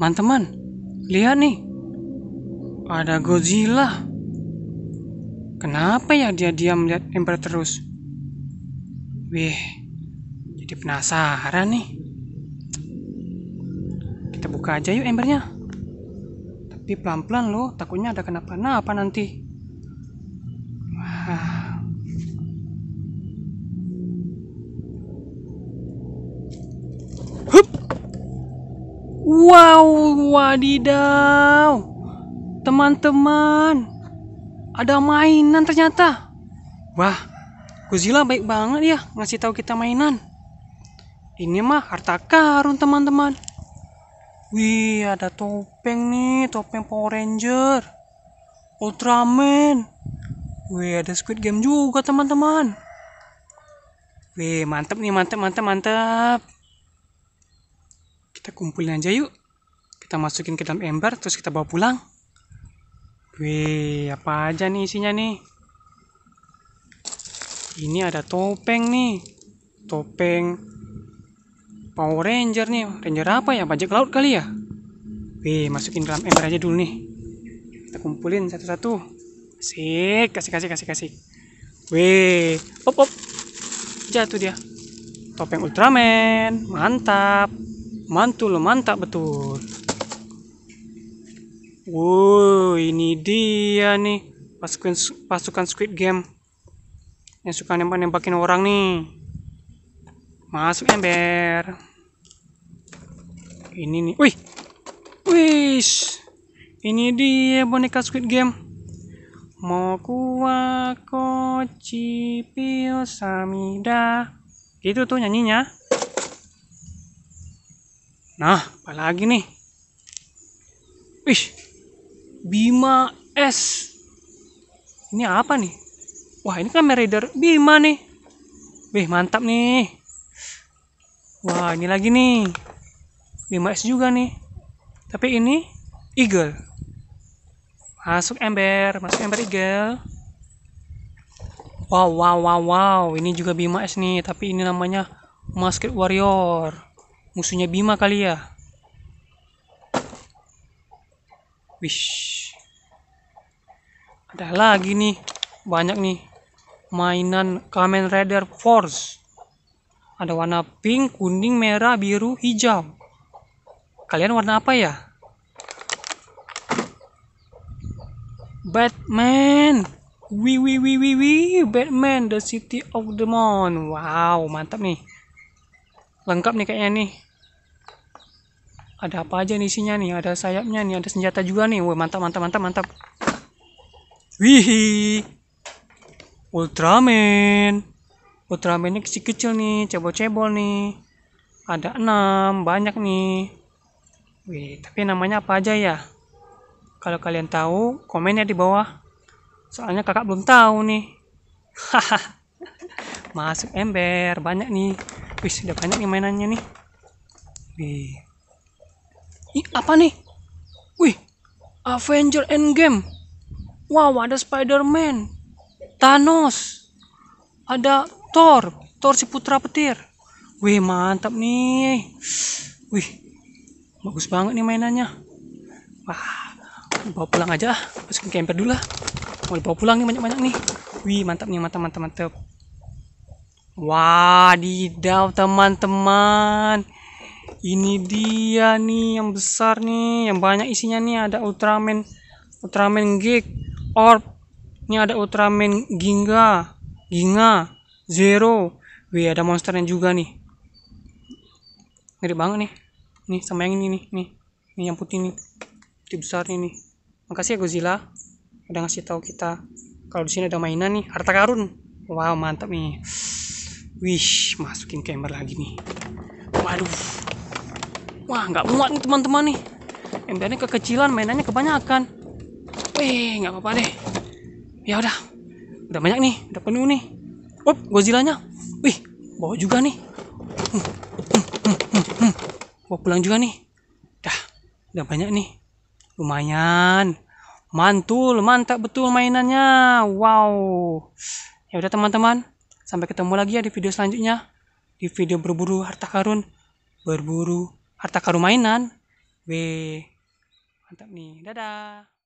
teman-teman, lihat nih. Ada Godzilla. Kenapa ya dia diam melihat ember terus? Wih, jadi penasaran nih. Kita buka aja yuk embernya. Tapi pelan-pelan loh, takutnya ada kenapa-napa nanti. Wow, wadidaw. Teman-teman, ada mainan ternyata. Wah, Godzilla baik banget ya ngasih tahu kita mainan. Ini mah harta karun teman-teman. Wih, ada topeng nih, topeng Power Ranger. Ultraman. Wih, ada Squid Game juga teman-teman. Wih, mantep nih, mantep, mantep, mantep kumpulin aja yuk kita masukin ke dalam ember terus kita bawa pulang wih apa aja nih isinya nih ini ada topeng nih topeng Power Ranger nih Ranger apa ya bajak laut kali ya wih masukin dalam ember aja dulu nih kita kumpulin satu-satu sik kasih kasih kasih kasih wih op op jatuh dia topeng Ultraman mantap mantul mantap betul wow ini dia nih pasukan pasukan squid game yang suka nembak-nembakin orang nih masuk ember ini nih wih wih ini dia boneka squid game mau kuah koci pio samida gitu tuh nyanyinya Nah, apalagi nih? Wih, Bima S. Ini apa nih? Wah, ini kan Merider Bima nih. Wih, mantap nih. Wah, ini lagi nih. Bima S juga nih. Tapi ini Eagle. Masuk ember, masuk ember Eagle. Wow, wow, wow, wow. Ini juga Bima S nih, tapi ini namanya Masked Warrior musuhnya Bima kali ya wish ada lagi nih banyak nih mainan Kamen Rider Force ada warna pink, kuning, merah, biru, hijau kalian warna apa ya? Batman Wih, wih, wih, wih, wih, Batman, The City of the Moon. Wow, mantap nih. Lengkap nih kayaknya nih ada apa aja nih isinya nih ada sayapnya nih ada senjata juga nih wah mantap mantap mantap mantap wih Ultraman Ultraman ini kecil kecil nih cebol-cebol nih ada enam banyak nih wih tapi namanya apa aja ya kalau kalian tahu komen ya di bawah soalnya kakak belum tahu nih hahaha masuk ember banyak nih wih sudah banyak nih mainannya nih wih Ih, apa nih? Wih, Avenger Endgame. Wow, ada Spider-Man. Thanos. Ada Thor. Thor si putra petir. Wih, mantap nih. Wih, bagus banget nih mainannya. Wah, bawa pulang aja ah. Masukin camper dulu lah. Mau dibawa pulang nih banyak-banyak nih. Wih, mantap nih, mantap, mantap, mantap. Wah, Wadidaw teman-teman ini dia nih yang besar nih yang banyak isinya nih ada Ultraman Ultraman Geek Orb ini ada Ultraman Ginga Ginga Zero wih ada monsternya juga nih mirip banget nih nih sama yang ini nih nih, nih yang putih nih putih besar ini makasih ya Godzilla udah ngasih tahu kita kalau di sini ada mainan nih harta karun wow mantap nih wih masukin kamera lagi nih waduh wah nggak muat nih teman-teman nih embernya kekecilan mainannya kebanyakan wih nggak apa-apa deh ya udah udah banyak nih udah penuh nih up Godzilla-nya wih bawa juga nih hmm, hmm, hmm, hmm, bawa pulang juga nih dah udah banyak nih lumayan mantul mantap betul mainannya wow ya udah teman-teman sampai ketemu lagi ya di video selanjutnya di video berburu harta karun berburu harta karun mainan. Weh, mantap nih. Dadah.